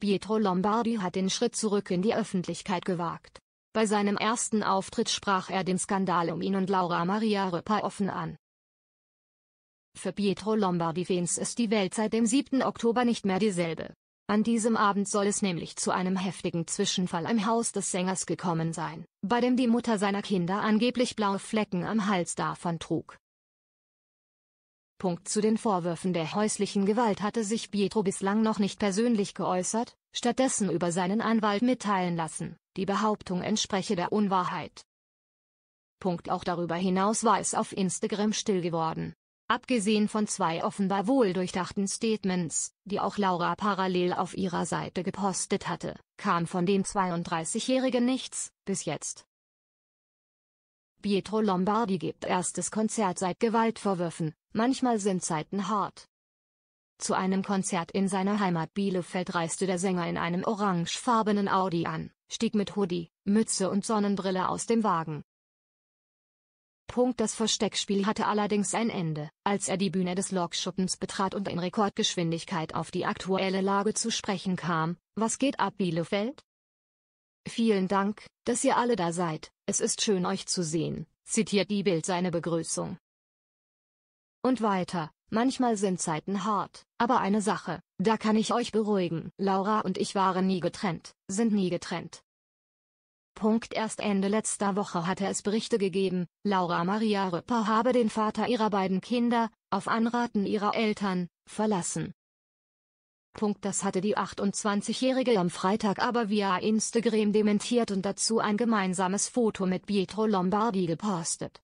Pietro Lombardi hat den Schritt zurück in die Öffentlichkeit gewagt. Bei seinem ersten Auftritt sprach er den Skandal um ihn und Laura Maria Röpper offen an. Für Pietro Lombardi-Fans ist die Welt seit dem 7. Oktober nicht mehr dieselbe. An diesem Abend soll es nämlich zu einem heftigen Zwischenfall im Haus des Sängers gekommen sein, bei dem die Mutter seiner Kinder angeblich blaue Flecken am Hals davon trug. Punkt zu den Vorwürfen der häuslichen Gewalt hatte sich Pietro bislang noch nicht persönlich geäußert, stattdessen über seinen Anwalt mitteilen lassen, die Behauptung entspreche der Unwahrheit. Punkt auch darüber hinaus war es auf Instagram still geworden. Abgesehen von zwei offenbar wohl durchdachten Statements, die auch Laura parallel auf ihrer Seite gepostet hatte, kam von dem 32-Jährigen nichts, bis jetzt. Pietro Lombardi gibt erstes Konzert seit Gewaltvorwürfen, manchmal sind Zeiten hart. Zu einem Konzert in seiner Heimat Bielefeld reiste der Sänger in einem orangefarbenen Audi an, stieg mit Hoodie, Mütze und Sonnenbrille aus dem Wagen. Punkt das Versteckspiel hatte allerdings ein Ende, als er die Bühne des Lokschuppens betrat und in Rekordgeschwindigkeit auf die aktuelle Lage zu sprechen kam. Was geht ab Bielefeld? Vielen Dank, dass ihr alle da seid, es ist schön euch zu sehen, zitiert die Bild seine Begrüßung. Und weiter, manchmal sind Zeiten hart, aber eine Sache, da kann ich euch beruhigen, Laura und ich waren nie getrennt, sind nie getrennt. Punkt erst Ende letzter Woche hatte es Berichte gegeben, Laura Maria Rüpper habe den Vater ihrer beiden Kinder, auf Anraten ihrer Eltern, verlassen. Punkt Das hatte die 28-Jährige am Freitag aber via Instagram dementiert und dazu ein gemeinsames Foto mit Pietro Lombardi gepostet.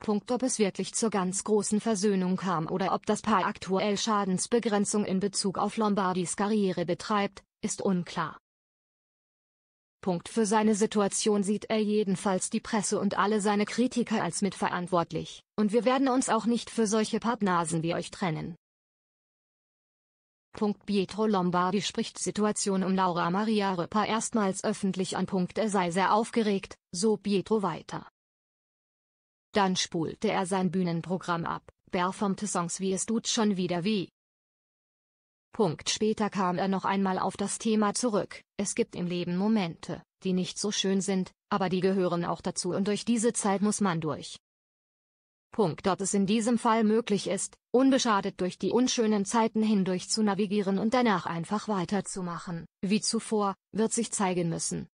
Punkt Ob es wirklich zur ganz großen Versöhnung kam oder ob das Paar aktuell Schadensbegrenzung in Bezug auf Lombardis Karriere betreibt, ist unklar. Punkt Für seine Situation sieht er jedenfalls die Presse und alle seine Kritiker als mitverantwortlich, und wir werden uns auch nicht für solche Pappnasen wie euch trennen. Pietro Lombardi spricht Situation um Laura Maria Röpper erstmals öffentlich an. Er sei sehr aufgeregt, so Pietro weiter. Dann spulte er sein Bühnenprogramm ab, performte Songs wie Es tut schon wieder weh. Punkt später kam er noch einmal auf das Thema zurück, es gibt im Leben Momente, die nicht so schön sind, aber die gehören auch dazu und durch diese Zeit muss man durch. Punkt. Dort es in diesem Fall möglich ist, unbeschadet durch die unschönen Zeiten hindurch zu navigieren und danach einfach weiterzumachen. Wie zuvor, wird sich zeigen müssen,